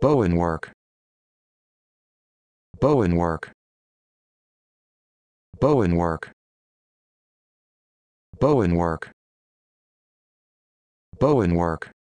Bowen work. Bowen work. Bowen work. Bowen work. Bowen work.